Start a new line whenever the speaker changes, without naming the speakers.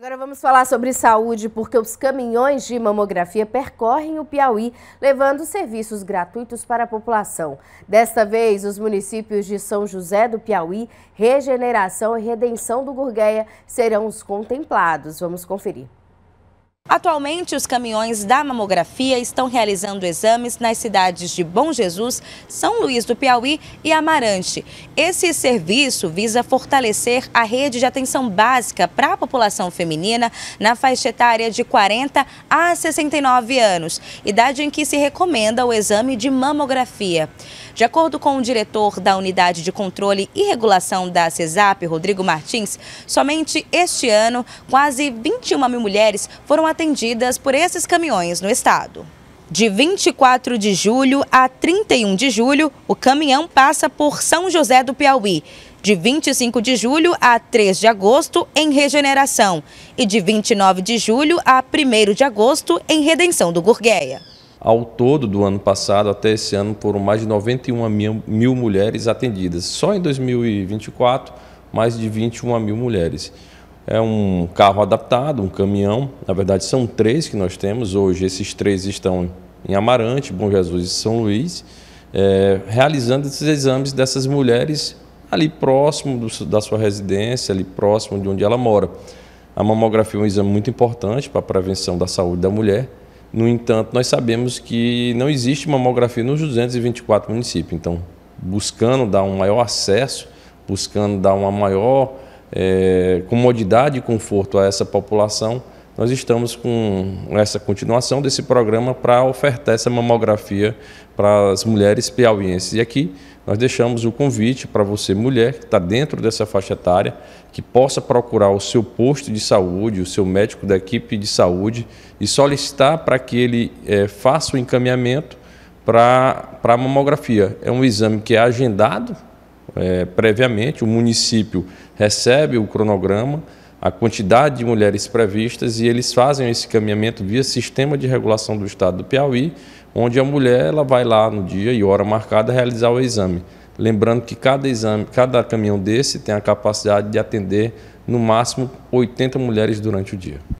Agora vamos falar sobre saúde, porque os caminhões de mamografia percorrem o Piauí, levando serviços gratuitos para a população. Desta vez, os municípios de São José do Piauí, Regeneração e Redenção do Gurgueia serão os contemplados. Vamos conferir.
Atualmente, os caminhões da mamografia estão realizando exames nas cidades de Bom Jesus, São Luís do Piauí e Amarante. Esse serviço visa fortalecer a rede de atenção básica para a população feminina na faixa etária de 40 a 69 anos, idade em que se recomenda o exame de mamografia. De acordo com o diretor da Unidade de Controle e Regulação da CESAP, Rodrigo Martins, somente este ano, quase 21 mil mulheres foram atendidas atendidas por esses caminhões no estado. De 24 de julho a 31 de julho, o caminhão passa por São José do Piauí. De 25 de julho a 3 de agosto, em Regeneração. E de 29 de julho a 1 de agosto, em Redenção do Gurgueia. Ao
todo do ano passado até esse ano foram mais de 91 mil, mil mulheres atendidas. Só em 2024, mais de 21 mil mulheres. É um carro adaptado, um caminhão. Na verdade, são três que nós temos hoje. Esses três estão em Amarante, Bom Jesus e São Luís, é, realizando esses exames dessas mulheres ali próximo do, da sua residência, ali próximo de onde ela mora. A mamografia é um exame muito importante para a prevenção da saúde da mulher. No entanto, nós sabemos que não existe mamografia nos 224 municípios. Então, buscando dar um maior acesso, buscando dar uma maior é, comodidade e conforto a essa população, nós estamos com essa continuação desse programa para ofertar essa mamografia para as mulheres piauienses. E aqui nós deixamos o convite para você, mulher, que está dentro dessa faixa etária, que possa procurar o seu posto de saúde, o seu médico da equipe de saúde e solicitar para que ele é, faça o encaminhamento para a mamografia. É um exame que é agendado é, previamente, o município recebe o cronograma, a quantidade de mulheres previstas e eles fazem esse caminhamento via sistema de regulação do estado do Piauí, onde a mulher ela vai lá no dia e hora marcada realizar o exame. Lembrando que cada exame, cada caminhão desse tem a capacidade de atender no máximo 80 mulheres durante o dia.